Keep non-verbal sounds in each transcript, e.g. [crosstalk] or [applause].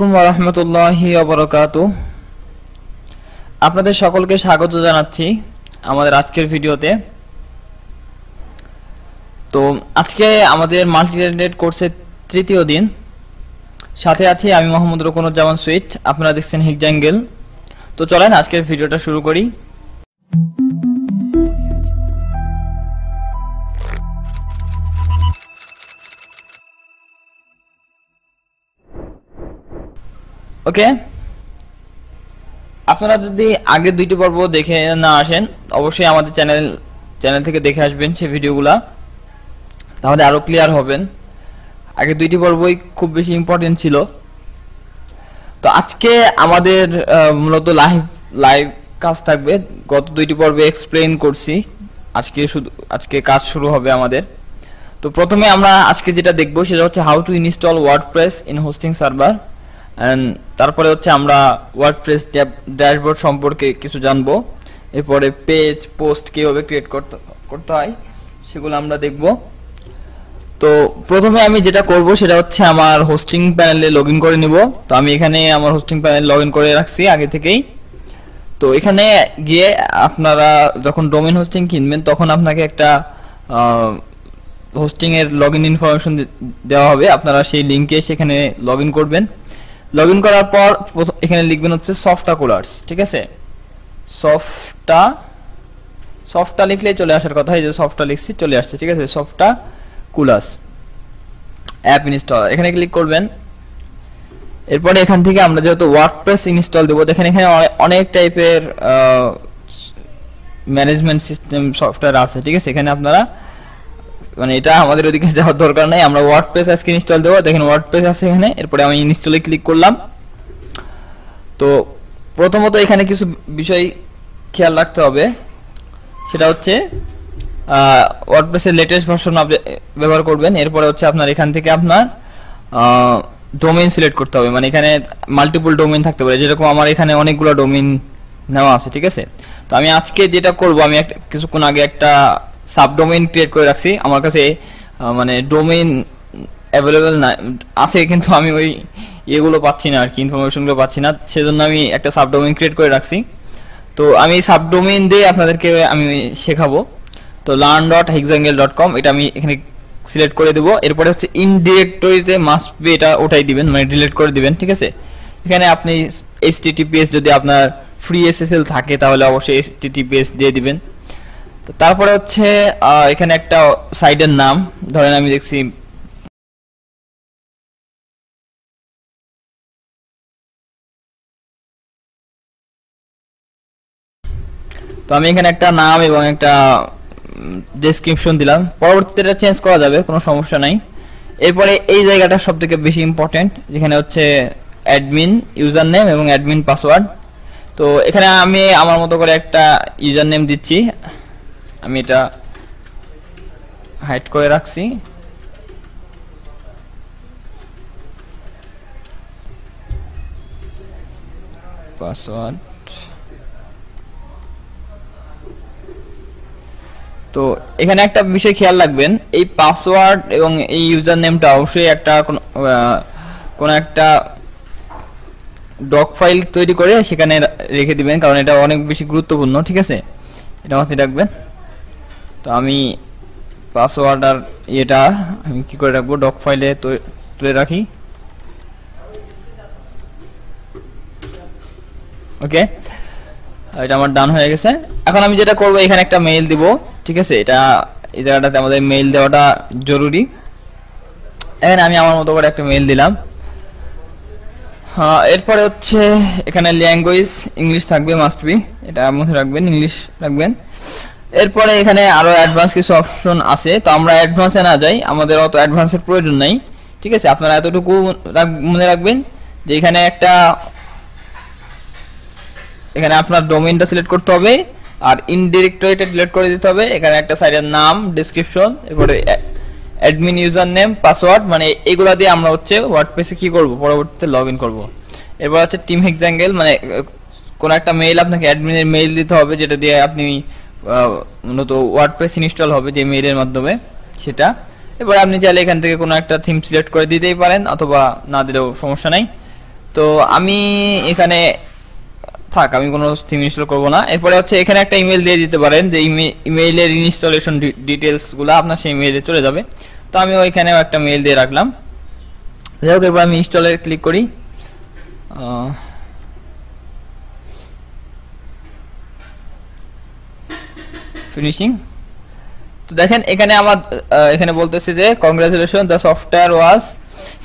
আপনাদের সকলকে স্বাগত জানাচ্ছি আমাদের আজকের ভিডিওতে তো আজকে আমাদের মাল্টি কোর্সের তৃতীয় দিন সাথে আছি আমি মোহাম্মদ রকনুজ্জামান সুইট আপনারা দেখছেন হিগজাঙ্গেল তো চলেন আজকের ভিডিওটা শুরু করি ওকে আপনারা যদি আগে দুইটি পর্ব দেখে না আসেন অবশ্যই আমাদের চ্যানেল চ্যানেল থেকে দেখে আসবেন সে ভিডিওগুলা তাহলে আরও ক্লিয়ার হবেন আগে দুইটি পর্বই খুব বেশি ইম্পর্টেন্ট ছিল তো আজকে আমাদের মূলত লাইভ লাইভ কাজ থাকবে গত দুইটি পর্বে এক্সপ্লেন করছি আজকে শুধু আজকে কাজ শুরু হবে আমাদের তো প্রথমে আমরা আজকে যেটা দেখবো সেটা হচ্ছে how to install WordPress in hosting server তারপরে হচ্ছে আমরা ওয়ার্ডপ্রেস ড্যাশবোর্ড সম্পর্কে কিছু জানবো এরপরে পেজ পোস্ট কীভাবে ক্রিয়েট করতে করতে হয় সেগুলো আমরা দেখব তো প্রথমে আমি যেটা করব সেটা হচ্ছে আমার হোস্টিং প্যানেলে লগ করে নিব তো আমি এখানে আমার হোস্টিং প্যানেলে লগ করে রাখছি আগে থেকেই তো এখানে গিয়ে আপনারা যখন ডোমেন হোস্টিং কিনবেন তখন আপনাকে একটা হোস্টিংয়ের লগ ইন ইনফরমেশন দেওয়া হবে আপনারা সেই লিঙ্কে সেখানে লগ করবেন লগ ইন করার পর এখানে লিখবেন হচ্ছে সফটা কুলার্স ঠিক আছে সফটা সফটা লিখলে চলে আসার কথা এই যে সফটা লিখছি চলে আসছে ঠিক আছে সফটা কুলার্স অ্যাপ ইনস্টল এখানে ক্লিক করবেন এরপরে এখান থেকে আমরা যেহেতু ওয়ার্ডপ্রেস ইনস্টল দেবো দেখেন এখানে অনেক টাইপের ম্যানেজমেন্ট সিস্টেম সফটওয়্যার আছে ঠিক আছে এখানে আপনারা মানে এটা আমাদের ওদিকে যাওয়ার দরকার নাই আমরা ওয়ার্ড আজকে ইনস্টল দেবো দেখেন ওয়ার্ড পেস আছে এখানে এরপরে আমি ইনস্টলে ক্লিক করলাম তো প্রথমত এখানে কিছু বিষয় খেয়াল রাখতে হবে সেটা হচ্ছে ওয়ার্ডপ্রেসের লেটেস্ট ভার্সন আপনি ব্যবহার করবেন এরপরে হচ্ছে আপনার এখান থেকে আপনার ডোমেন সিলেক্ট করতে হবে মানে এখানে মাল্টিপল ডোমেন থাকতে পারে যেরকম আমার এখানে অনেকগুলো ডোমেন নেওয়া আছে ঠিক আছে তো আমি আজকে যেটা করব আমি একটা কিছুক্ষণ আগে একটা ডোমেইন ক্রিয়েট করে রাখছি আমার কাছে মানে ডোমেইন অ্যাভেলেবেল না আছে কিন্তু আমি ওই ইয়েগুলো পাচ্ছি না আর কি ইনফরমেশনগুলো পাচ্ছি না সেজন্য আমি একটা ডোমেইন ক্রিয়েট করে রাখছি তো আমি সাবডোমেইন দিয়ে আপনাদেরকে আমি শেখাবো তো learn dot example dot com এটা আমি এখানে সিলেক্ট করে দেবো এরপরে হচ্ছে ইনডিরেক্টরিতে মাস্ট বি এটা ওটাই দিবেন মানে ডিলেট করে দিবেন ঠিক আছে এখানে আপনি এইচটিটিপিএস যদি আপনার ফ্রি এসএসএল থাকে তাহলে অবশ্যই এইচটিটিপিএস দিয়ে দিবেন তারপরে হচ্ছে এখানে একটা সাইডের নাম ধরেন আমি দেখছি তো আমি এখানে একটা নাম এবং একটা ডেসক্রিপশন দিলাম পরবর্তীতে এটা চেঞ্জ করা যাবে কোনো সমস্যা নাই এরপরে এই জায়গাটা সব থেকে বেশি ইম্পর্টেন্ট যেখানে হচ্ছে অ্যাডমিন ইউজার নেম এবং অ্যাডমিন পাসওয়ার্ড তো এখানে আমি আমার মতো করে একটা ইউজার নেম দিচ্ছি আমি এটা হাইড করে রাখছি তো এখানে একটা বিষয় খেয়াল রাখবেন এই পাসওয়ার্ড এবং এই ইউজার নেমটা অবশ্যই একটা কোনো একটা ডক ফাইল তৈরি করে সেখানে রেখে দিবেন কারণ এটা অনেক বেশি গুরুত্বপূর্ণ ঠিক আছে এটা মাথায় রাখবেন তো আমি পাসওয়ার্ড আর এটা আমি কি করে রাখবো ডক ফাইলে তুলে রাখি ওকে এটা আমার ডান হয়ে গেছে এখন আমি যেটা করব এখানে একটা মেইল দিব ঠিক আছে এটা এই জায়গাটাতে আমাদের মেইল দেওয়াটা জরুরি এখানে আমি আমার মতো করে একটা মেইল দিলাম হ্যাঁ, এরপরে হচ্ছে এখানে ল্যাঙ্গুয়েজ ইংলিশ থাকবে মাস্ট বি এটা মধ্যে রাখবেন ইংলিশ রাখবেন এরপরে এখানে আরও অ্যাডভান্স কিছু অপশন আছে তো আমরা অ্যাডভান্সে না যাই আমাদের অত অ্যাডভান্সের প্রয়োজন নাই ঠিক আছে আপনারা এতটুকু মনে রাখবেন যে এখানে একটা এখানে আপনার ডোমেইনটা সিলেক্ট করতে হবে আর ইনডিরেক্টরিটা ডিলেট করে দিতে হবে এখানে একটা সাইডের নাম ডিসক্রিপশন এরপরে অ্যাডমিন ইউজার নেম পাসওয়ার্ড মানে এগুলো দিয়ে আমরা হচ্ছে ওয়ার্ডপ্রেসে কি করব পরবর্তীতে লগ ইন করবো এরপর হচ্ছে টিম হেক্সাঙ্গেল মানে কোনো একটা মেইল আপনাকে অ্যাডমিনের মেইল দিতে হবে যেটা দিয়ে আপনি মূলত ওয়ার্ডপ্রেস ইনস্টল হবে যে মেইলের মাধ্যমে সেটা এবার আপনি চাইলে এখান থেকে কোনো একটা থিম সিলেক্ট করে দিতেই পারেন অথবা না দিলেও সমস্যা নাই তো আমি এখানে থাক আমি কোনো থিম ইনস্টল করবো না এরপরে হচ্ছে এখানে একটা ইমেল দিয়ে দিতে পারেন যে ইমেইলের ইনস্টলেশন ডিটেলসগুলো আপনার সেই ইমেইলে চলে যাবে তো আমি ওইখানেও একটা মেইল দিয়ে রাখলাম যাই হোক এরপর আমি ইনস্টলে ক্লিক করি ফিনিশিং তো দেখেন এখানে আমার এখানে বলতেছে যে congratulation the software was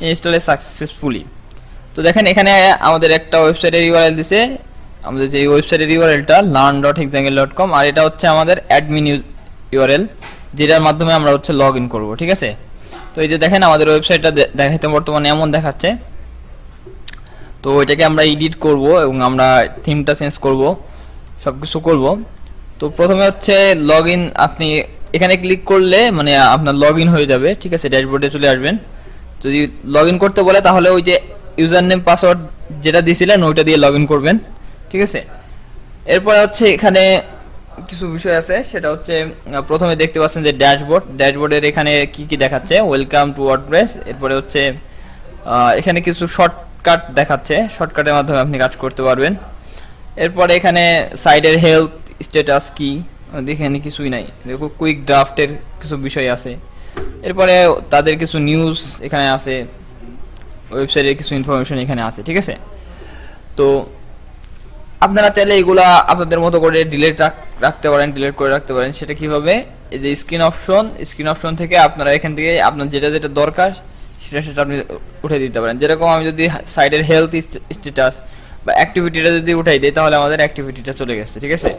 install successfully তো দেখেন এখানে আমাদের একটা ওয়েবসাইটের ইউআরএল দিছে আমাদের যে ওয়েবসাইটের ইউআরএলটা learn dot example dot com আর এটা হচ্ছে আমাদের অ্যাডমিন ইউআরএল যেটার মাধ্যমে আমরা হচ্ছে লগ ইন করবো ঠিক আছে তো এই যে দেখেন আমাদের ওয়েবসাইটটা দেখাতে বর্তমানে এমন দেখাচ্ছে তো এটাকে আমরা এডিট করব এবং আমরা থিমটা চেঞ্জ করব সব কিছু করবো তো প্রথমে হচ্ছে লগ আপনি এখানে ক্লিক করলে মানে আপনার লগ হয়ে যাবে ঠিক আছে ড্যাশবোর্ডে চলে আসবেন যদি লগ করতে বলে তাহলে ওই যে ইউজার নেম পাসওয়ার্ড যেটা দিয়েছিলেন ওইটা দিয়ে লগ করবেন ঠিক আছে এরপরে হচ্ছে এখানে কিছু বিষয় আছে সেটা হচ্ছে প্রথমে দেখতে পাচ্ছেন যে ড্যাশবোর্ড ড্যাশবোর্ডের এখানে কি কি দেখাচ্ছে ওয়েলকাম টু ওয়ার্ডপ্রেস এরপরে হচ্ছে এখানে কিছু শর্টকাট দেখাচ্ছে শর্টকাটের মাধ্যমে আপনি কাজ করতে পারবেন এরপরে এখানে সাইডের হেলথ স্ট্যাটাস কি এখানে কিছুই নাই দেখো কুইক ড্রাফটের কিছু বিষয় আছে এরপরে তাদের কিছু নিউজ এখানে আছে ওয়েবসাইটের কিছু ইনফরমেশন এখানে আছে ঠিক আছে তো আপনারা চাইলে এগুলা আপনাদের মতো করে ডিলেট রাখতে পারেন ডিলেট করে রাখতে পারেন সেটা কিভাবে এই যে স্ক্রিন অপশন স্ক্রিন অপশন থেকে আপনারা এখান থেকে আপনার যেটা যেটা দরকার সেটা সেটা আপনি উঠে দিতে পারেন যেরকম আমি যদি সাইডের হেলথ স্ট্যাটাস বা অ্যাক্টিভিটিটা যদি উঠাই দিই তাহলে আমাদের অ্যাক্টিভিটিটা চলে গেছে ঠিক আছে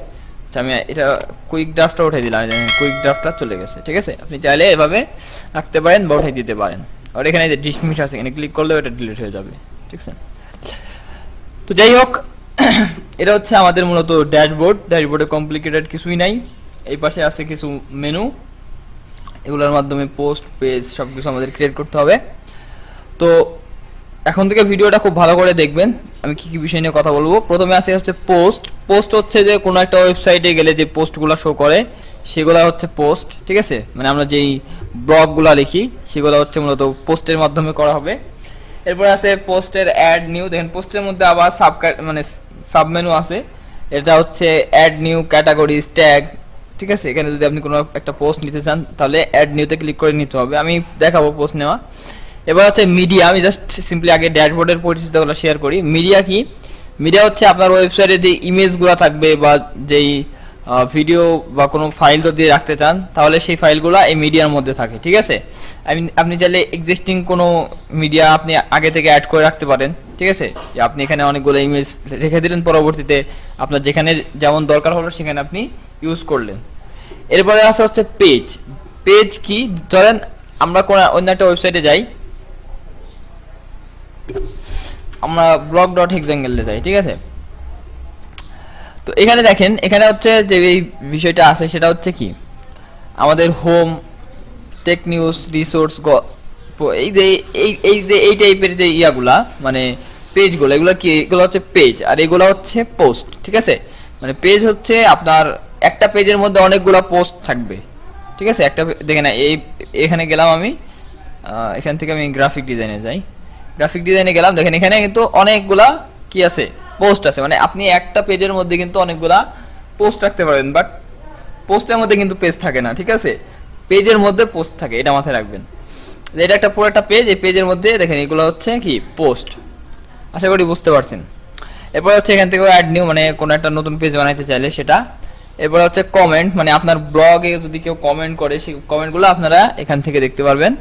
আচ্ছা আমি এটা কুইক ড্রাফটটা উঠে দিলাম কুইক ড্রাফটটা চলে গেছে ঠিক আছে আপনি চাইলে এভাবে রাখতে পারেন বা উঠে দিতে পারেন আর এখানে যে ডিসমিস আছে এখানে ক্লিক করলেও এটা ডিলিট হয়ে যাবে ঠিক আছে তো যাই হোক [clears throat] এটা হচ্ছে আমাদের মূলত ড্যাশবোর্ড ড্যাশবোর্ডে কমপ্লিকেটেড কিছুই নাই এই পাশে আছে কিছু মেনু এগুলোর মাধ্যমে পোস্ট পেজ সব কিছু আমাদের ক্রিয়েট করতে হবে তো এখন থেকে ভিডিওটা খুব ভালো করে দেখবেন আমি কি কি বিষয় নিয়ে কথা বলবো প্রথমে আসে হচ্ছে পোস্ট পোস্ট হচ্ছে যে কোনো একটা ওয়েবসাইটে গেলে যে পোস্টগুলো শো করে সেগুলো হচ্ছে পোস্ট ঠিক আছে মানে আমরা যেই ব্লগগুলো লিখি সেগুলো হচ্ছে মূলত পোস্টের মাধ্যমে করা হবে এরপর আছে পোস্টের অ্যাড নিউ দেখেন পোস্টের মধ্যে আবার সাব মানে সাবমেনু আছে এটা হচ্ছে অ্যাড নিউ ক্যাটাগরিজ ট্যাগ ঠিক আছে এখানে যদি আপনি কোনো একটা পোস্ট নিতে চান তাহলে অ্যাড নিউতে ক্লিক করে নিতে হবে আমি দেখাবো পোস্ট নেওয়া এবার হচ্ছে মিডিয়া আমি জাস্ট সিম্পলি আগে ড্যাশবোর্ডের পরিচিতগুলো শেয়ার করি মিডিয়া কি মিডিয়া হচ্ছে আপনার ওয়েবসাইটে যে ইমেজগুলো থাকবে বা যেই ভিডিও বা কোনো ফাইল যদি রাখতে চান তাহলে সেই ফাইলগুলো এই মিডিয়ার মধ্যে থাকে ঠিক আছে আমি আপনি চাইলে এক্সিস্টিং কোনো মিডিয়া আপনি আগে থেকে অ্যাড করে রাখতে পারেন ঠিক আছে আপনি এখানে অনেকগুলো ইমেজ রেখে দিলেন পরবর্তীতে আপনার যেখানে যেমন দরকার হলো সেখানে আপনি ইউজ করলেন এরপরে আসা হচ্ছে পেজ পেজ কি ধরেন আমরা কোনো অন্য একটা ওয়েবসাইটে যাই আমরা ব্লক ডট হেক্সাঙ্গেলে যাই ঠিক আছে তো এখানে দেখেন এখানে হচ্ছে যে এই বিষয়টা আছে সেটা হচ্ছে কি আমাদের হোম টেক নিউজ রিসোর্স এই যে এই যে এই টাইপের যে ইয়াগুলা মানে পেজগুলো এগুলো কি এগুলো হচ্ছে পেজ আর এগুলো হচ্ছে পোস্ট ঠিক আছে মানে পেজ হচ্ছে আপনার একটা পেজের মধ্যে অনেকগুলো পোস্ট থাকবে ঠিক আছে একটা দেখে না এই এখানে গেলাম আমি এখান থেকে আমি গ্রাফিক ডিজাইনে যাই গ্রাফিক ডিজাইনে গেলাম দেখেন এখানে কিন্তু অনেকগুলা কি আছে পোস্ট আছে মানে আপনি একটা পেজের মধ্যে কিন্তু অনেকগুলা পোস্ট রাখতে পারবেন বাট পোস্টের মধ্যে কিন্তু পেজ থাকে না ঠিক আছে পেজের মধ্যে পোস্ট থাকে এটা মাথায় রাখবেন এটা একটা পুরো একটা পেজ এই পেজের মধ্যে দেখেন এগুলো হচ্ছে কি পোস্ট আশা করি বুঝতে পারছেন এরপর হচ্ছে এখান থেকে অ্যাড নিউ মানে কোনো একটা নতুন পেজ বানাইতে চাইলে সেটা এরপর হচ্ছে কমেন্ট মানে আপনার ব্লগে যদি কেউ কমেন্ট করে সেই কমেন্টগুলো আপনারা এখান থেকে দেখতে পারবেন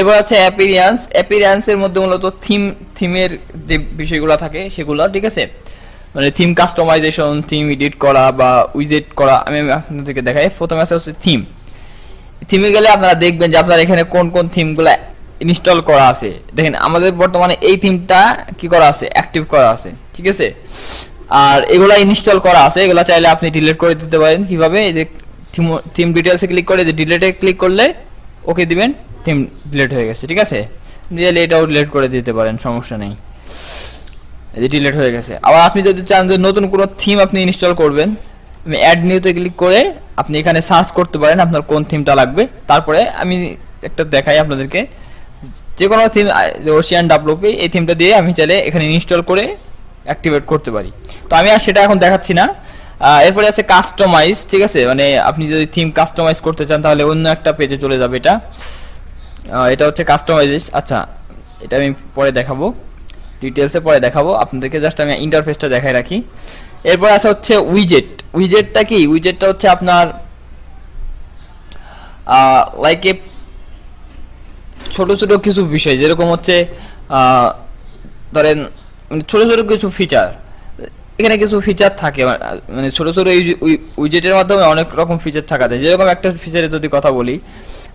এবার আছে অ্যাপিরিয়ান্স অ্যাপিরিয়ান্সের মধ্যে মূলত থিম থিমের যে বিষয়গুলো থাকে সেগুলো ঠিক আছে মানে থিম কাস্টমাইজেশন থিম এডিট করা বা উইজেট করা আমি আপনাদেরকে দেখাই প্রথমে আছে হচ্ছে থিম থিমে গেলে আপনারা দেখবেন যে আপনার এখানে কোন কোন থিমগুলো ইনস্টল করা আছে দেখেন আমাদের বর্তমানে এই থিমটা কি করা আছে অ্যাক্টিভ করা আছে ঠিক আছে আর এগুলা ইনস্টল করা আছে এগুলা চাইলে আপনি ডিলিট করে দিতে পারেন কিভাবে এই যে থিম থিম ডিটেলসে ক্লিক করে যে ডিলেটে ক্লিক করলে ওকে দিবেন থিম ডিলেট হয়ে গেছে ঠিক আছে লেট এটাও লেট করে দিতে পারেন সমস্যা নেই এটি ডিলেট হয়ে গেছে আবার আপনি যদি চান যে নতুন কোনো থিম আপনি ইনস্টল করবেন আমি অ্যাড নিউতে ক্লিক করে আপনি এখানে সার্চ করতে পারেন আপনার কোন থিমটা লাগবে তারপরে আমি একটা দেখাই আপনাদেরকে যে কোনো থিম ওশিয়ান ডাব্লুপি এই থিমটা দিয়ে আমি চাইলে এখানে ইনস্টল করে অ্যাক্টিভেট করতে পারি তো আমি আর সেটা এখন দেখাচ্ছি না এরপরে আছে কাস্টমাইজ ঠিক আছে মানে আপনি যদি থিম কাস্টমাইজ করতে চান তাহলে অন্য একটা পেজে চলে যাবে এটা এটা হচ্ছে কাস্টমাইজ আচ্ছা এটা আমি পরে দেখাবো ডিটেলসে পরে দেখাবো আপনাদেরকে জাস্ট আমি ইন্টারফেসটা দেখাই রাখি এরপর আসা হচ্ছে উইজেট উইজেটটা কি উইজেটটা হচ্ছে আপনার লাইক এ ছোট ছোট কিছু বিষয় যেরকম হচ্ছে ধরেন মানে ছোট ছোট কিছু ফিচার এখানে কিছু ফিচার থাকে মানে ছোট ছোট উইজেটের মাধ্যমে অনেক রকম ফিচার থাকা যায় যেরকম একটা ফিচারে যদি কথা বলি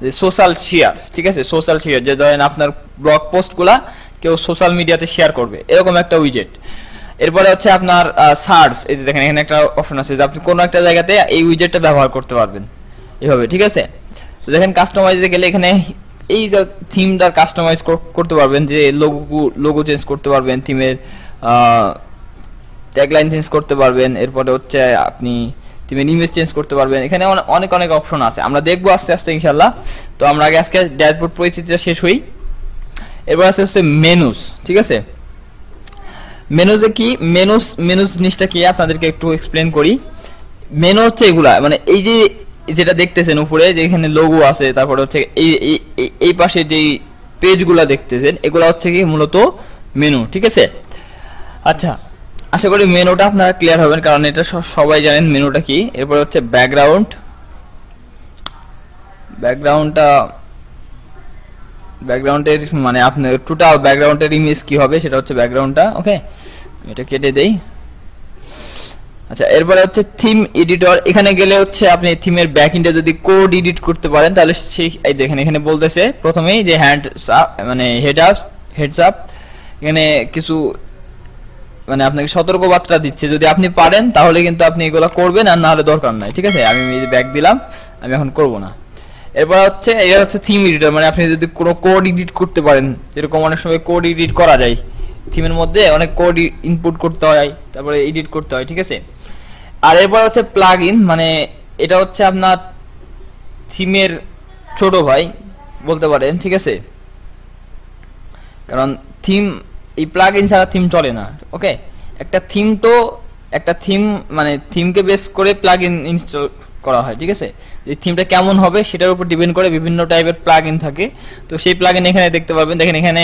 যে সোশ্যাল শেয়ার ঠিক আছে সোশ্যাল শেয়ার যে ধরেন আপনার ব্লগ পোস্টগুলা কেউ সোশ্যাল মিডিয়াতে শেয়ার করবে এরকম একটা উইজেট এরপরে হচ্ছে আপনার সার্চ এই যে দেখেন এখানে একটা অপশন আছে যে আপনি কোনো একটা জায়গাতে এই উইজেটটা ব্যবহার করতে পারবেন এভাবে ঠিক আছে তো দেখেন কাস্টমাইজে গেলে এখানে এই থিমটা কাস্টমাইজ করতে পারবেন যে লোগো লোগো চেঞ্জ করতে পারবেন থিমের ট্যাগলাইন চেঞ্জ করতে পারবেন এরপরে হচ্ছে আপনি তুমি ইমেজ চেঞ্জ করতে পারবেন এখানে অনেক অনেক অপশন আছে আমরা দেখবো আস্তে আস্তে ইনশাল্লাহ তো আমরা আগে আজকে ড্যাশবোর্ড পরিচিতিটা শেষ হই এবার আস্তে আস্তে মেনুস ঠিক আছে মেনুজে কি মেনুস মেনুস জিনিসটা কি আপনাদেরকে একটু এক্সপ্লেন করি মেনু হচ্ছে এগুলা মানে এই যে যেটা দেখতেছেন উপরে যেখানে লোগো আছে তারপরে হচ্ছে এই এই পাশে যেই পেজগুলা দেখতেছেন এগুলা হচ্ছে কি মূলত মেনু ঠিক আছে আচ্ছা আশা করি মেনুটা আপনারা ক্লিয়ার হবেন কারণ এটা সবাই জানেন মেনুটা কি এরপর হচ্ছে ব্যাকগ্রাউন্ড ব্যাকগ্রাউন্ডটা ব্যাকগ্রাউন্ডের মানে আপনার টোটাল ব্যাকগ্রাউন্ডের ইমেজ কি হবে সেটা হচ্ছে ব্যাকগ্রাউন্ডটা ওকে এটা কেটে দেই আচ্ছা এরপরে হচ্ছে থিম এডিটর এখানে গেলে হচ্ছে আপনি থিমের ব্যাকএন্ডে যদি কোড এডিট করতে পারেন তাহলে সেই এই দেখেন এখানে বলতেছে প্রথমেই যে হ্যান্ড মানে হেড আপ হেডস আপ এখানে কিছু মানে আপনাকে সতর্কবার্তা দিচ্ছে যদি আপনি পারেন তাহলে কিন্তু আপনি এগুলো করবেন আর নাহলে দরকার নাই ঠিক আছে আমি ব্যাগ দিলাম আমি এখন করব না এরপর হচ্ছে এটা হচ্ছে থিম এডিটর মানে আপনি যদি কোনো কোড এডিট করতে পারেন যেরকম অনেক সময় কোড এডিট করা যায় থিমের মধ্যে অনেক কোড ইনপুট করতে হয় তারপরে এডিট করতে হয় ঠিক আছে আর এরপর হচ্ছে প্লাগ মানে এটা হচ্ছে আপনার থিমের ছোট ভাই বলতে পারেন ঠিক আছে কারণ থিম এই প্লাগ ইন ছাড়া থিম চলে না ওকে একটা থিম তো একটা থিম মানে থিমকে বেস করে প্লাগ ইন ইনস্টল করা হয় ঠিক আছে যে থিমটা কেমন হবে সেটার উপর ডিপেন্ড করে বিভিন্ন টাইপের প্লাগ ইন থাকে তো সেই প্লাগ ইন এখানে দেখতে পাবেন দেখেন এখানে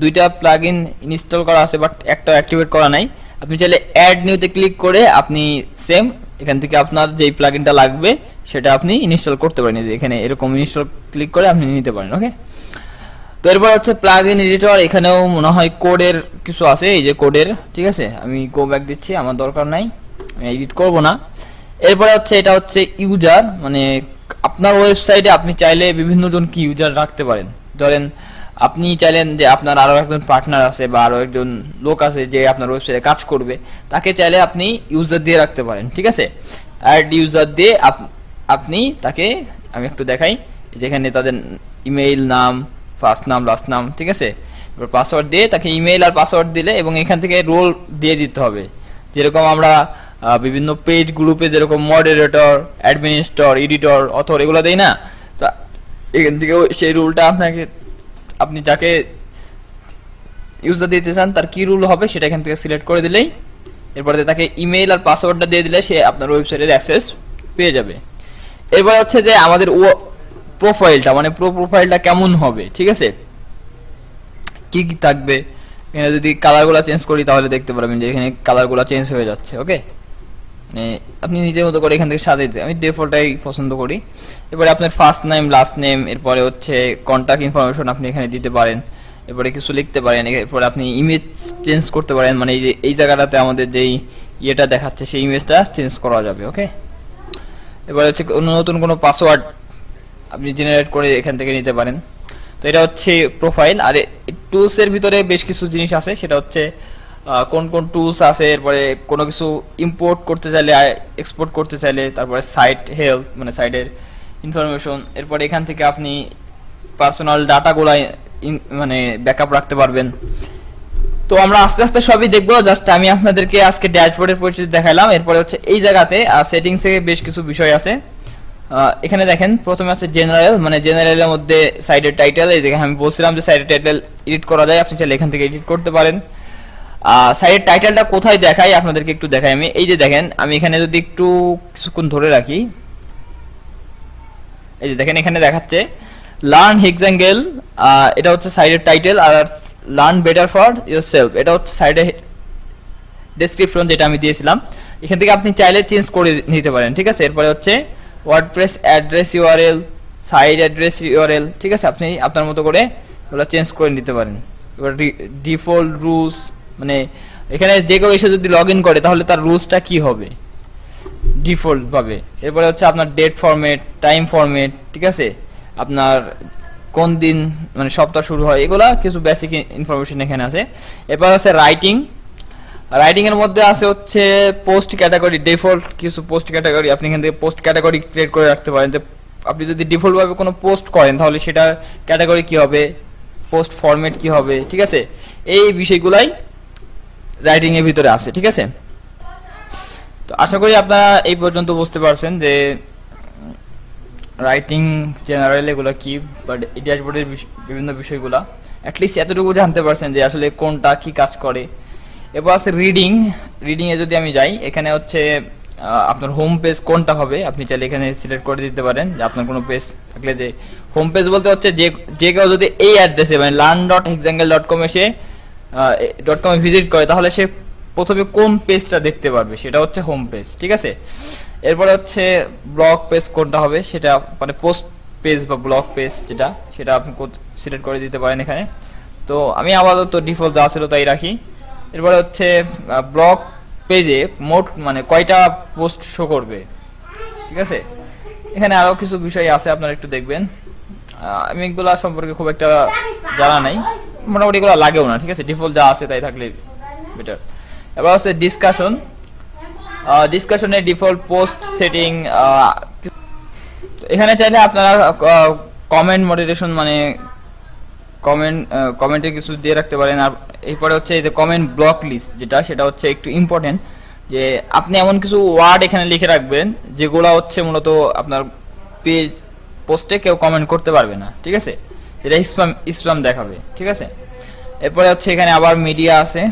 দুইটা প্লাগ ইন ইনস্টল করা আছে বাট একটা অ্যাক্টিভেট করা নাই আপনি চাইলে অ্যাড নিউতে ক্লিক করে আপনি সেম এখান থেকে আপনার যেই প্লাগ ইনটা লাগবে সেটা আপনি ইনস্টল করতে পারেন এখানে এরকম ইনস্টল ক্লিক করে আপনি নিতে পারেন ওকে তো এরপর হচ্ছে প্লাগ ইন এডিটর এখানেও মনে হয় কোডের কিছু আছে এই যে কোডের ঠিক আছে আমি গো ব্যাক দিচ্ছি আমার দরকার নাই আমি এডিট করব না এরপরে হচ্ছে এটা হচ্ছে ইউজার মানে আপনার ওয়েবসাইটে আপনি চাইলে বিভিন্ন জন কি ইউজার রাখতে পারেন ধরেন আপনি চাইলেন যে আপনার আরও একজন পার্টনার আছে বা আরও একজন লোক আছে যে আপনার ওয়েবসাইটে কাজ করবে তাকে চাইলে আপনি ইউজার দিয়ে রাখতে পারেন ঠিক আছে অ্যাড ইউজার দিয়ে আপনি তাকে আমি একটু দেখাই যেখানে তাদের ইমেইল নাম ফার্স্ট নাম লাস্ট নাম ঠিক আছে এবার পাসওয়ার্ড দিয়ে তাকে ইমেল আর পাসওয়ার্ড দিলে এবং এখান থেকে রোল দিয়ে দিতে হবে যেরকম আমরা বিভিন্ন পেজ গ্রুপে যেরকম মডারেটর অ্যাডমিনিস্টর এডিটর অথর এগুলো দেই না তো এখান থেকে সেই রুলটা আপনাকে আপনি যাকে ইউজার দিতে চান তার কী রুল হবে সেটা এখান থেকে সিলেক্ট করে দিলেই এরপরে তাকে ইমেল আর পাসওয়ার্ডটা দিয়ে দিলে সে আপনার ওয়েবসাইটের অ্যাক্সেস পেয়ে যাবে এরপর হচ্ছে যে আমাদের প্রোফাইলটা মানে প্রো প্রোফাইলটা কেমন হবে ঠিক আছে কি কি থাকবে এখানে যদি কালারগুলো চেঞ্জ করি তাহলে দেখতে পারবেন যে এখানে কালারগুলো চেঞ্জ হয়ে যাচ্ছে ওকে মানে আপনি নিজের মতো করে এখান থেকে সাজিয়ে সাজাইতে আমি ডেফল্টটাই পছন্দ করি এবারে আপনার ফার্স্ট নেম লাস্ট নেম এরপরে হচ্ছে কন্ট্যাক্ট ইনফরমেশন আপনি এখানে দিতে পারেন এরপরে কিছু লিখতে পারেন এরপরে আপনি ইমেজ চেঞ্জ করতে পারেন মানে এই যে এই জায়গাটাতে আমাদের যেই ইয়েটা দেখাচ্ছে সেই ইমেজটা চেঞ্জ করা যাবে ওকে এবারে হচ্ছে অন্য নতুন কোনো পাসওয়ার্ড আপনি জেনারেট করে এখান থেকে নিতে পারেন তো এটা হচ্ছে প্রোফাইল আর টুলসের ভিতরে বেশ কিছু জিনিস আছে সেটা হচ্ছে কোন কোন টুলস আছে এরপরে কোনো কিছু ইম্পোর্ট করতে চাইলে এক্সপোর্ট করতে চাইলে তারপরে সাইট হেলথ মানে সাইটের ইনফরমেশন এরপরে এখান থেকে আপনি পার্সোনাল ডাটাগুলো মানে ব্যাকআপ রাখতে পারবেন তো আমরা আস্তে আস্তে সবই দেখবো জাস্ট আমি আপনাদেরকে আজকে ড্যাশবোর্ডের পরিচিতি দেখালাম এরপরে হচ্ছে এই জায়গাতে সেটিংসে বেশ কিছু বিষয় আছে এখানে দেখেন প্রথমে আছে জেনারেল মানে জেনারেলের মধ্যে সাইডের টাইটেল এই যেখানে আমি বলছিলাম যে সাইডের টাইটেল এডিট করা যায় আপনি চাইলে এখান থেকে এডিট করতে পারেন সাইডের টাইটেলটা কোথায় দেখাই আপনাদেরকে একটু দেখাই আমি এই যে দেখেন আমি এখানে যদি একটু কিছুক্ষণ ধরে রাখি এই যে দেখেন এখানে দেখাচ্ছে লার্ন হেক্সাঙ্গেল এটা হচ্ছে সাইডের টাইটেল আর learn better for yourself এটা হচ্ছে সাইডে ডেসক্রিপশন যেটা আমি দিয়েছিলাম এখান থেকে আপনি চাইলে চেঞ্জ করে নিতে পারেন ঠিক আছে এরপরে হচ্ছে WordPress address URL site address URL ঠিক আছে আপনি আপনার মতো করে ওগুলো চেঞ্জ করে নিতে পারেন এবার ডিফল্ট রুলস মানে এখানে যে কেউ এসে যদি লগ করে তাহলে তার রুলসটা কি হবে ডিফল্টভাবে এরপরে হচ্ছে আপনার ডেট ফরম্যাট টাইম ফরম্যাট ঠিক আছে আপনার কোন দিন মানে সপ্তাহ শুরু হয় এগুলা কিছু বেসিক ইনফরমেশন এখানে আছে এরপর হচ্ছে রাইটিং রাইডিং এর মধ্যে আছে হচ্ছে পোস্ট ক্যাটাগরি ডিফল্ট কিছু পোস্ট ক্যাটাগরি আপনি এখান থেকে পোস্ট ক্যাটাগরি ক্রিয়েট করে রাখতে পারেন যে আপনি যদি ডিফল্টভাবে কোনো পোস্ট করেন তাহলে সেটার ক্যাটাগরি কি হবে পোস্ট ফরম্যাট কি হবে ঠিক আছে এই বিষয়গুলাই রাইডিং এর ভিতরে আছে ঠিক আছে তো আশা করি আপনারা এই পর্যন্ত বুঝতে পারছেন যে রাইটিং জেনারেল এগুলো কি বাট ড্যাশবোর্ডের বিভিন্ন বিষয়গুলো অ্যাটলিস্ট এতটুকু জানতে পারছেন যে আসলে কোনটা কি কাজ করে এরপর আছে রিডিং রিডিংয়ে যদি আমি যাই এখানে হচ্ছে আপনার হোম পেজ কোনটা হবে আপনি চাইলে এখানে সিলেক্ট করে দিতে পারেন যে আপনার কোনো পেজ থাকলে যে হোম পেজ বলতে হচ্ছে যে যে কেউ যদি এই অ্যাড্রেসে মানে learn dot example dot com সে ডট কমে ভিজিট করে তাহলে সে প্রথমে কোন পেজটা দেখতে পারবে সেটা হচ্ছে হোম পেজ ঠিক আছে এরপরে হচ্ছে ব্লগ পেজ কোনটা হবে সেটা মানে পোস্ট পেজ বা ব্লগ পেজ যেটা সেটা আপনি সিলেক্ট করে দিতে পারেন এখানে তো আমি আপাতত ডিফল্ট যা ছিল তাই রাখি এরপরে হচ্ছে ব্লগ পেজে মোট মানে কয়টা পোস্ট শো করবে ঠিক আছে এখানে আরও কিছু বিষয় আছে আপনারা একটু দেখবেন আমি এগুলো সম্পর্কে খুব একটা জানা নাই মোটামুটি এগুলো লাগেও না ঠিক আছে ডিফল্ট যা আছে তাই থাকলে বেটার এবার হচ্ছে ডিসকাশন ডিসকাশনে ডিফল্ট পোস্ট সেটিং এখানে চাইলে আপনারা কমেন্ট মডিটেশন মানে কমেন্ট কমেন্টে কিছু দিয়ে রাখতে পারেন আর এরপরে হচ্ছে এই যে কমেন্ট ব্লক লিস্ট যেটা সেটা হচ্ছে একটু ইম্পর্টেন্ট যে আপনি এমন কিছু ওয়ার্ড এখানে লিখে রাখবেন যেগুলো হচ্ছে মূলত আপনার পেজ পোস্টে কেউ কমেন্ট করতে পারবে না ঠিক আছে যেটা ইসলাম ইসলাম দেখাবে ঠিক আছে এরপরে হচ্ছে এখানে আবার মিডিয়া আছে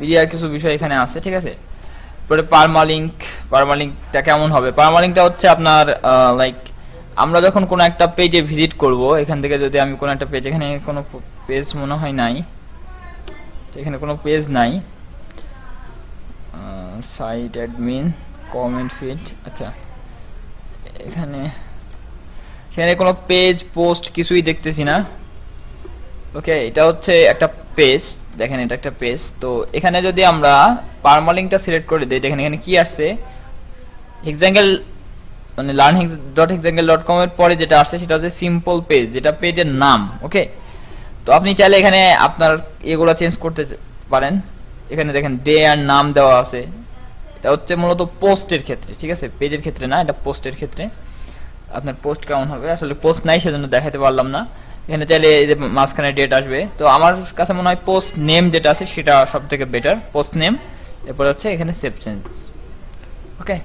মিডিয়ার কিছু বিষয় এখানে আছে ঠিক আছে এরপরে পারমালিঙ্ক পারমালিঙ্কটা কেমন হবে পারমালিঙ্কটা হচ্ছে আপনার লাইক আমরা যখন কোনো একটা পেজে ভিজিট করব এখান থেকে যদি আমি কোনো একটা পেজ এখানে কোনো পেজ মনে হয় নাই এখানে কোনো পেজ নাই সাইট অ্যাডমিন কমেন্ট ফিট আচ্ছা এখানে এখানে কোনো পেজ পোস্ট কিছুই দেখতেছি না ওকে এটা হচ্ছে একটা পেজ দেখেন এটা একটা পেজ তো এখানে যদি আমরা পারমালিংটা সিলেক্ট করে দিই দেখেন এখানে কি আসছে এক্সাম্পল মানে learn dot example dot com এর পরে যেটা আসছে সেটা হচ্ছে সিম্পল পেজ যেটা পেজের নাম ওকে তো আপনি চাইলে এখানে আপনার এগুলো চেঞ্জ করতে পারেন এখানে দেখেন ডে আর নাম দেওয়া আছে এটা হচ্ছে মূলত পোস্টের ক্ষেত্রে ঠিক আছে পেজের ক্ষেত্রে না এটা পোস্টের ক্ষেত্রে আপনার পোস্ট কেমন হবে আসলে পোস্ট নাই সেজন্য দেখাতে পারলাম না এখানে চাইলে এই যে মাঝখানে ডেট আসবে তো আমার কাছে মনে হয় পোস্ট নেম যেটা আছে সেটা সব থেকে বেটার পোস্ট নেম এরপর হচ্ছে এখানে সেভ চেঞ্জ ওকে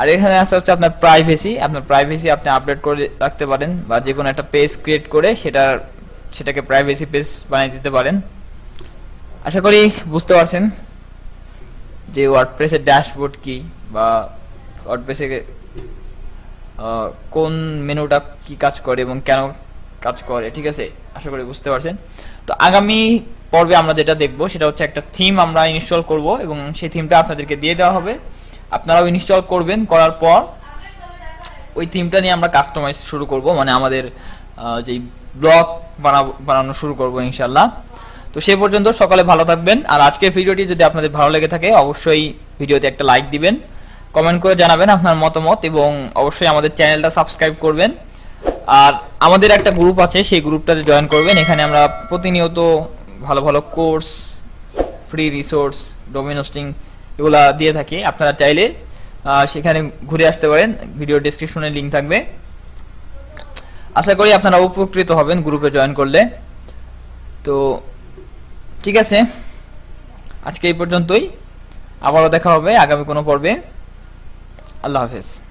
আর এখানে আসা হচ্ছে আপনার প্রাইভেসি আপনার প্রাইভেসি আপনি আপডেট করে রাখতে পারেন বা যে কোনো একটা পেজ ক্রিয়েট করে সেটা সেটাকে প্রাইভেসি পেজ বানিয়ে দিতে পারেন আশা করি বুঝতে পারছেন যে ওয়ার্ডপ্রেসের ড্যাশবোর্ড কি বা ওয়ার্ডপ্রেসে কোন মেনুটা কি কাজ করে এবং কেন কাজ করে ঠিক আছে আশা করি বুঝতে পারছেন তো আগামী পর্বে আমরা যেটা দেখব সেটা হচ্ছে একটা থিম আমরা ইনস্টল করব এবং সেই থিমটা আপনাদেরকে দিয়ে দেওয়া হবে আপনারাও ইনস্টল করবেন করার পর ওই থিমটা নিয়ে আমরা কাস্টমাইজ শুরু করব মানে আমাদের যেই ব্লগ বানানো শুরু করব ইনশাল্লাহ তো সেই পর্যন্ত সকালে ভালো থাকবেন আর আজকের ভিডিওটি যদি আপনাদের ভালো লেগে থাকে অবশ্যই ভিডিওতে একটা লাইক দিবেন কমেন্ট করে জানাবেন আপনার মতামত এবং অবশ্যই আমাদের চ্যানেলটা সাবস্ক্রাইব করবেন আর আমাদের একটা গ্রুপ আছে সেই গ্রুপটাতে জয়েন করবেন এখানে আমরা প্রতিনিয়ত ভালো ভালো কোর্স ফ্রি রিসোর্স ডোমিনোস্টিং এগুলা দিয়ে থাকি আপনারা চাইলে সেখানে ঘুরে আসতে পারেন ভিডিও ডিসক্রিপশনে লিঙ্ক থাকবে আশা করি আপনারা উপকৃত হবেন গ্রুপে জয়েন করলে তো ঠিক আছে আজকে এই পর্যন্তই আবারও দেখা হবে আগামী কোনো পর্বে আল্লাহ হাফেজ